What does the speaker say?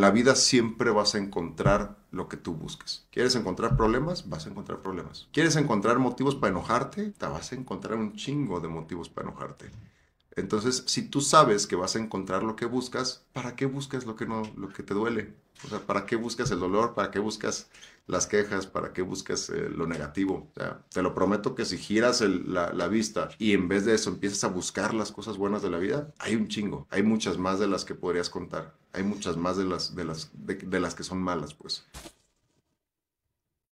la vida siempre vas a encontrar lo que tú busques. ¿Quieres encontrar problemas? Vas a encontrar problemas. ¿Quieres encontrar motivos para enojarte? Te vas a encontrar un chingo de motivos para enojarte. Entonces, si tú sabes que vas a encontrar lo que buscas, ¿para qué buscas lo que no, lo que te duele? O sea, ¿para qué buscas el dolor? ¿Para qué buscas las quejas? ¿Para qué buscas eh, lo negativo? O sea, te lo prometo que si giras la, vista y en vez de eso empiezas a buscar las cosas buenas de la vida, hay un chingo. Hay muchas más de las que podrías contar. Hay muchas más de las, de las, de las que son malas, pues.